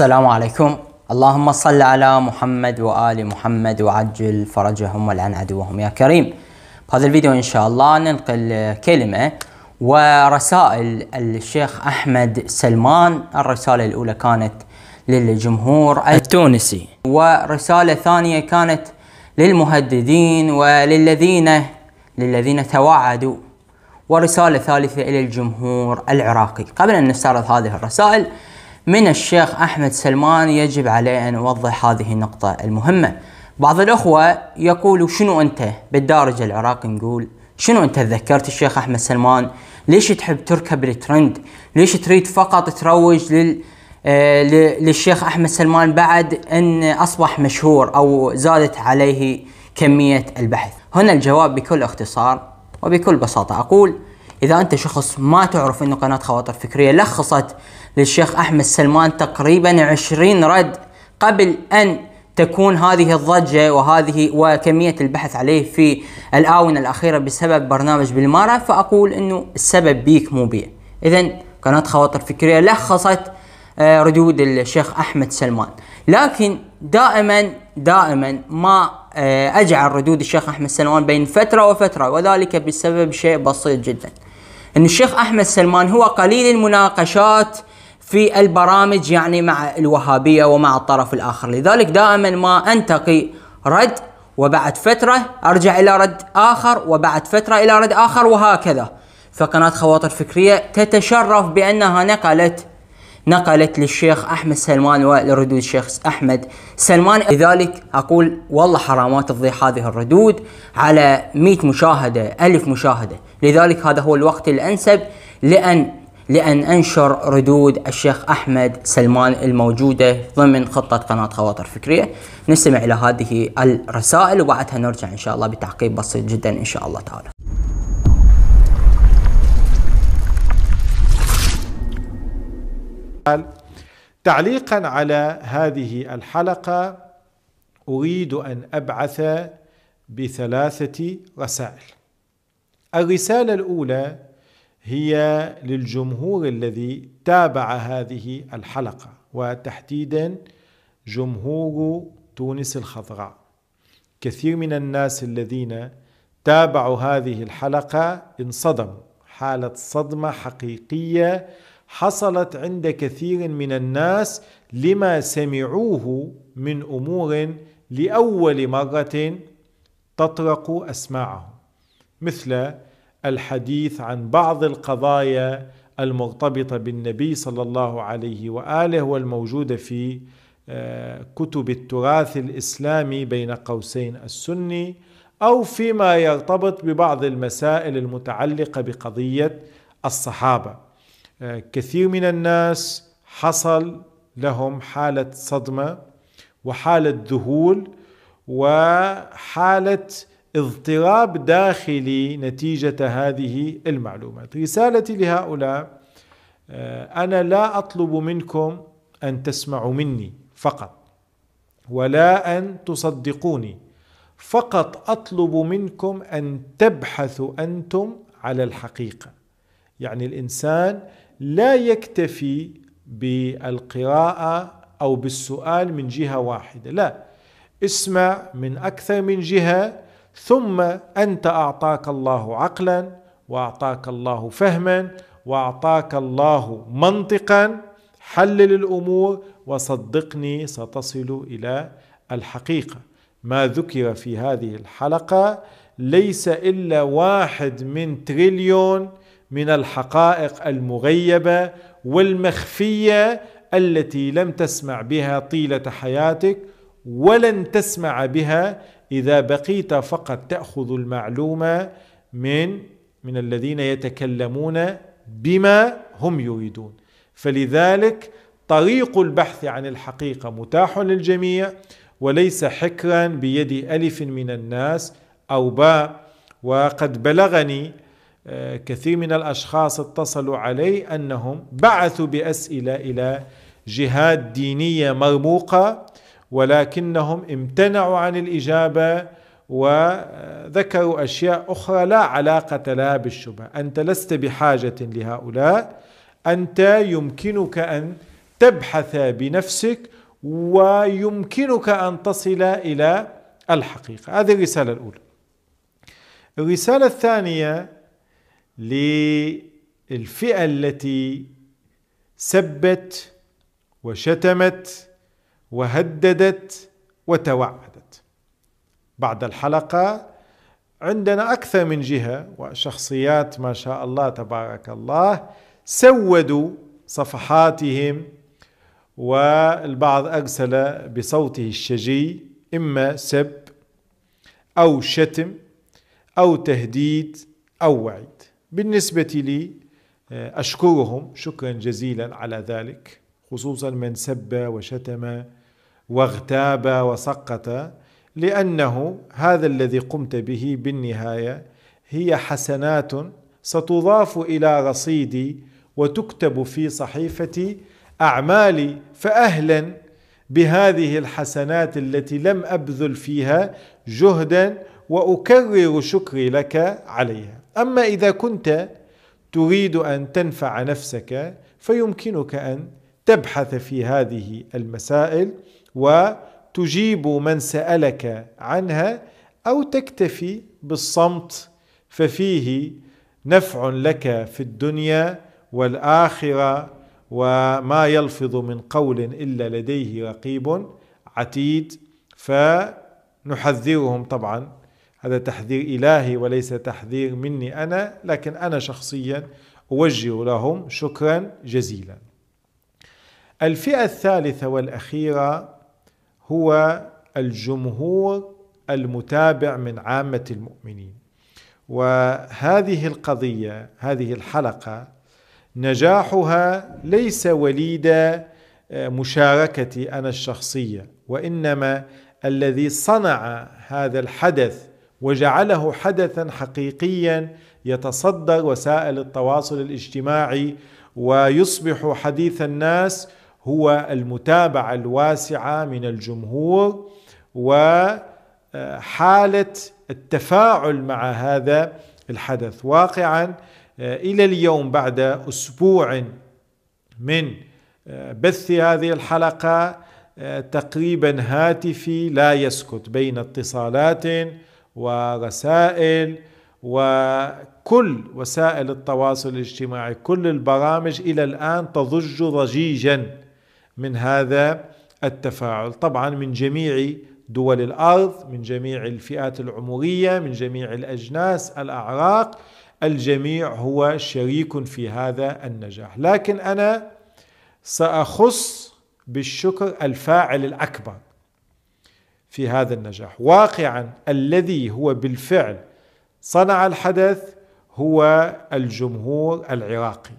السلام عليكم اللهم صل على محمد وآل محمد وعجل فرجهم والعن عدوهم يا كريم هذا الفيديو إن شاء الله ننقل كلمة ورسائل الشيخ أحمد سلمان الرسالة الأولى كانت للجمهور التونسي ورسالة ثانية كانت للمهددين وللذين للذين توعدوا ورسالة ثالثة إلى الجمهور العراقي قبل أن نستعرض هذه الرسائل من الشيخ أحمد سلمان يجب عليه أن أوضح هذه النقطة المهمة بعض الأخوة يقولوا شنو أنت بالدارج العراقي نقول شنو أنت تذكرت الشيخ أحمد سلمان ليش تحب تركب الترند ليش تريد فقط تروج لل آه، للشيخ أحمد سلمان بعد أن أصبح مشهور أو زادت عليه كمية البحث هنا الجواب بكل اختصار وبكل بساطة أقول إذا أنت شخص ما تعرف أن قناة خواطر فكرية لخصت للشيخ أحمد سلمان تقريبا 20 رد قبل أن تكون هذه الضجة وهذه وكمية البحث عليه في الآونة الأخيرة بسبب برنامج بالمارة فأقول أنه السبب بيك مو بيه إذا قناة خواطر فكرية لخصت آه، ردود الشيخ أحمد سلمان لكن دائما دائما ما آه، أجعل ردود الشيخ أحمد سلمان بين فترة وفترة وذلك بسبب شيء بسيط جدا أن الشيخ أحمد سلمان هو قليل المناقشات في البرامج يعني مع الوهابية ومع الطرف الآخر لذلك دائما ما أنتقي رد وبعد فترة أرجع إلى رد آخر وبعد فترة إلى رد آخر وهكذا فقناة خواطر فكرية تتشرف بأنها نقلت نقلت للشيخ أحمد سلمان ولردود الشيخ أحمد سلمان لذلك أقول والله حرامات تضيع هذه الردود على 100 مشاهدة ألف مشاهدة لذلك هذا هو الوقت الأنسب لأن لأن أنشر ردود الشيخ أحمد سلمان الموجودة ضمن خطة قناة خواطر فكرية نستمع إلى هذه الرسائل وبعدها نرجع إن شاء الله بتعقيب بسيط جدا إن شاء الله تعالى تعليقا على هذه الحلقة أريد أن أبعث بثلاثة رسائل الرسالة الأولى هي للجمهور الذي تابع هذه الحلقه وتحديدا جمهور تونس الخضراء كثير من الناس الذين تابعوا هذه الحلقه انصدموا حاله صدمه حقيقيه حصلت عند كثير من الناس لما سمعوه من امور لاول مره تطرق اسماعهم مثل الحديث عن بعض القضايا المرتبطه بالنبي صلى الله عليه واله والموجوده في آه، كتب التراث الاسلامي بين قوسين السني او فيما يرتبط ببعض المسائل المتعلقه بقضيه الصحابه آه، كثير من الناس حصل لهم حاله صدمه وحاله ذهول وحاله اضطراب داخلي نتيجة هذه المعلومات رسالتي لهؤلاء آه، أنا لا أطلب منكم أن تسمعوا مني فقط ولا أن تصدقوني فقط أطلب منكم أن تبحثوا أنتم على الحقيقة يعني الإنسان لا يكتفي بالقراءة أو بالسؤال من جهة واحدة لا اسمع من أكثر من جهة ثم أنت أعطاك الله عقلا وأعطاك الله فهما وأعطاك الله منطقا حلل الأمور وصدقني ستصل إلى الحقيقة ما ذكر في هذه الحلقة ليس إلا واحد من تريليون من الحقائق المغيبة والمخفية التي لم تسمع بها طيلة حياتك ولن تسمع بها إذا بقيت فقط تأخذ المعلومة من من الذين يتكلمون بما هم يريدون فلذلك طريق البحث عن الحقيقة متاح للجميع وليس حكرا بيد ألف من الناس أو باء وقد بلغني آه، كثير من الأشخاص اتصلوا علي أنهم بعثوا بأسئلة إلى جهات دينية مرموقة ولكنهم امتنعوا عن الاجابه وذكروا اشياء اخرى لا علاقه لها بالشبهه، انت لست بحاجه لهؤلاء، انت يمكنك ان تبحث بنفسك ويمكنك ان تصل الى الحقيقه، هذه الرساله الاولى. الرساله الثانيه للفئه التي سبت وشتمت وهددت وتوعدت بعد الحلقة عندنا أكثر من جهة وشخصيات ما شاء الله تبارك الله سودوا صفحاتهم والبعض أرسل بصوته الشجي إما سب أو شتم أو تهديد أو وعيد بالنسبة لي آه، أشكرهم شكرا جزيلا على ذلك خصوصا من سب وشتم واغتاب وسقط لانه هذا الذي قمت به بالنهايه هي حسنات ستضاف الى رصيدي وتكتب في صحيفه اعمالي فاهلا بهذه الحسنات التي لم ابذل فيها جهدا واكرر شكري لك عليها اما اذا كنت تريد ان تنفع نفسك فيمكنك ان تبحث في هذه المسائل وتجيب من سألك عنها أو تكتفي بالصمت ففيه نفع لك في الدنيا والآخرة وما يلفظ من قول إلا لديه رقيب عتيد فنحذرهم طبعا هذا تحذير إلهي وليس تحذير مني أنا لكن أنا شخصيا أوجه لهم شكرا جزيلا الفئة الثالثة والأخيرة هو الجمهور المتابع من عامة المؤمنين وهذه القضية هذه الحلقة نجاحها ليس وليد آه، مشاركتي أنا الشخصية وإنما الذي صنع هذا الحدث وجعله حدثا حقيقيا يتصدر وسائل التواصل الاجتماعي ويصبح حديث الناس هو المتابعه الواسعه من الجمهور وحاله آه، التفاعل مع هذا الحدث واقعا آه، الى اليوم بعد اسبوع من آه، بث هذه الحلقه تقريبا هاتفي لا يسكت بين اتصالات ورسائل وكل وسائل التواصل الاجتماعي كل البرامج الى الان تضج ضجيجا من هذا التفاعل طبعا من جميع دول الارض من جميع الفئات العمريه من جميع الاجناس الاعراق الجميع هو شريك في هذا النجاح لكن انا ساخص بالشكر الفاعل الاكبر في هذا النجاح واقعا الذي هو بالفعل صنع الحدث هو الجمهور العراقي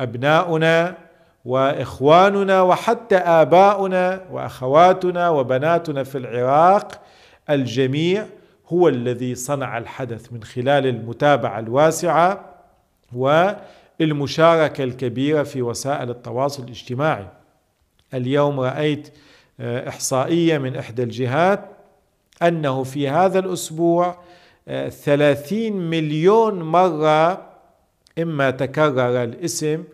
ابناؤنا واخواننا وحتى اباؤنا واخواتنا وبناتنا في العراق الجميع هو الذي صنع الحدث من خلال المتابعه الواسعه والمشاركه الكبيره في وسائل التواصل الاجتماعي. اليوم رايت آه، احصائيه من احدى الجهات انه في هذا الاسبوع 30 آه، مليون مره اما تكرر الاسم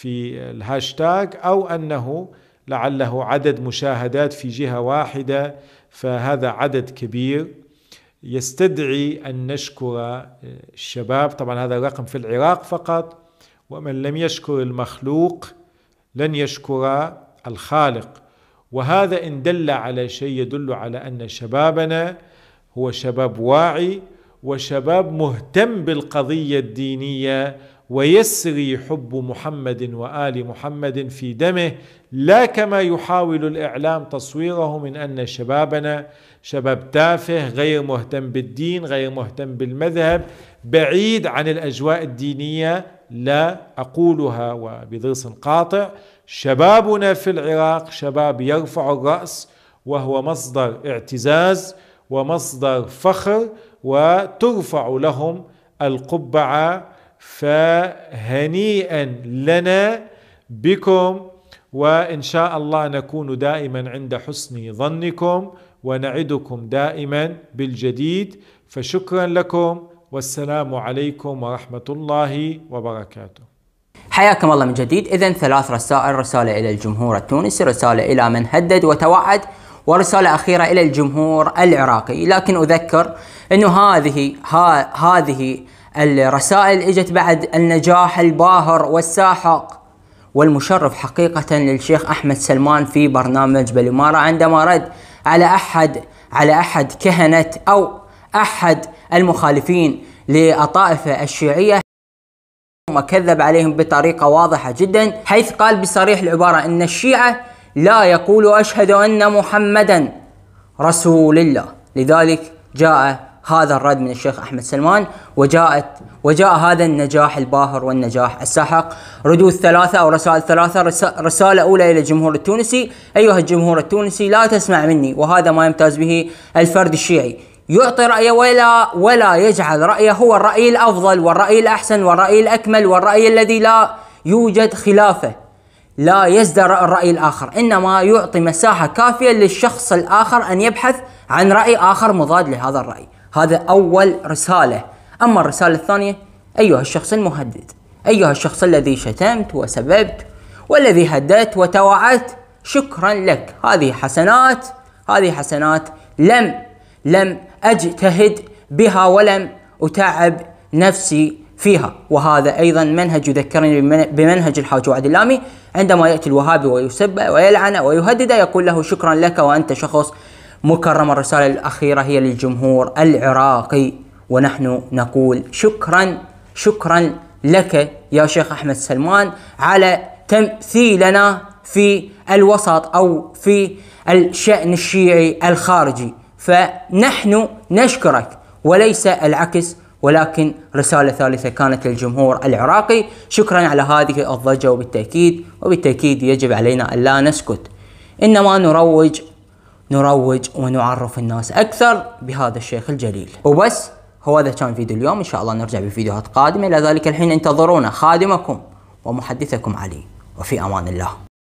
في الهاشتاج او انه لعله عدد مشاهدات في جهه واحده فهذا عدد كبير يستدعي ان نشكر الشباب طبعا هذا الرقم في العراق فقط ومن لم يشكر المخلوق لن يشكر الخالق وهذا ان دل على شيء يدل على ان شبابنا هو شباب واعي وشباب مهتم بالقضيه الدينيه ويسري حب محمد وال محمد في دمه لا كما يحاول الاعلام تصويره من ان شبابنا شباب تافه غير مهتم بالدين غير مهتم بالمذهب بعيد عن الاجواء الدينيه لا اقولها وبضرس قاطع شبابنا في العراق شباب يرفع الراس وهو مصدر اعتزاز ومصدر فخر وترفع لهم القبعه فهنيئا لنا بكم وان شاء الله نكون دائما عند حسن ظنكم ونعدكم دائما بالجديد فشكرا لكم والسلام عليكم ورحمه الله وبركاته. حياكم الله من جديد اذا ثلاث رسائل رساله الى الجمهور التونسي رساله الى من هدد وتوعد ورساله اخيره الى الجمهور العراقي لكن اذكر انه هذه ها هذه الرسائل اجت بعد النجاح الباهر والساحق والمشرف حقيقة للشيخ أحمد سلمان في برنامج بالإمارة عندما رد على أحد على أحد كهنة أو أحد المخالفين للطائفة الشيعية وكذب عليهم بطريقة واضحة جدا حيث قال بصريح العبارة أن الشيعة لا يقول أشهد أن محمدا رسول الله لذلك جاء هذا الرد من الشيخ أحمد سلمان وجاءت وجاء هذا النجاح الباهر والنجاح الساحق ردود ثلاثة أو رسائل ثلاثة رسالة أولى إلى الجمهور التونسي أيها الجمهور التونسي لا تسمع مني وهذا ما يمتاز به الفرد الشيعي يعطي رأيه ولا ولا يجعل رأيه هو الرأي الأفضل والرأي الأحسن والرأي الأكمل والرأي الذي لا يوجد خلافه لا يزدر الرأي الآخر إنما يعطي مساحة كافية للشخص الآخر أن يبحث عن رأي آخر مضاد لهذا الرأي هذا أول رسالة أما الرسالة الثانية أيها الشخص المهدد أيها الشخص الذي شتمت وسببت والذي هددت وتوعدت شكرا لك هذه حسنات هذه حسنات لم لم أجتهد بها ولم أتعب نفسي فيها وهذا أيضا منهج يذكرني بمنهج الحاج وعد اللامي عندما يأتي الوهابي ويسب ويلعنه ويهدده يقول له شكرا لك وأنت شخص مكرمة الرسالة الأخيرة هي للجمهور العراقي ونحن نقول شكرا شكرا لك يا شيخ أحمد سلمان على تمثيلنا في الوسط أو في الشأن الشيعي الخارجي فنحن نشكرك وليس العكس ولكن رسالة ثالثة كانت للجمهور العراقي شكرا على هذه الضجة وبالتأكيد وبالتأكيد يجب علينا أن لا نسكت إنما نروج نروج ونعرف الناس أكثر بهذا الشيخ الجليل وبس هو هذا كان فيديو اليوم إن شاء الله نرجع بفيديوهات قادمة لذلك الحين انتظرونا خادمكم ومحدثكم علي وفي أمان الله